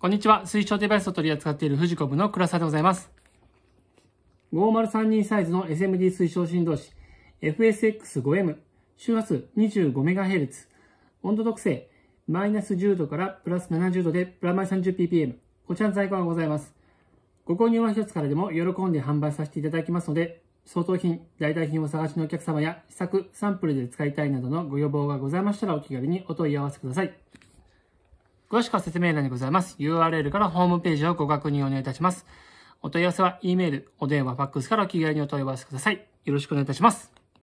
こんにちは。推奨デバイスを取り扱っているフジコブの倉沢でございます。5032サイズの SMD 推奨振動子 FSX5M 周波数 25MHz 温度特性マイナス10度からプラス70度でプラマイ 30ppm こちらの在庫がございます。ご購入は一つからでも喜んで販売させていただきますので、相当品、代替品を探しのお客様や試作、サンプルで使いたいなどのご要望がございましたらお気軽にお問い合わせください。詳しくは説明欄にございます。URL からホームページをご確認をお願いいたします。お問い合わせは E メール、お電話、ファックスからお気軽にお問い合わせください。よろしくお願いいたします。